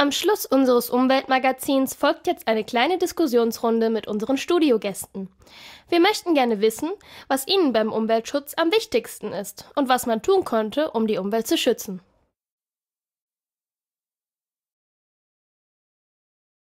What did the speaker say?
Am Schluss unseres Umweltmagazins folgt jetzt eine kleine Diskussionsrunde mit unseren Studiogästen. Wir möchten gerne wissen, was Ihnen beim Umweltschutz am wichtigsten ist und was man tun könnte, um die Umwelt zu schützen.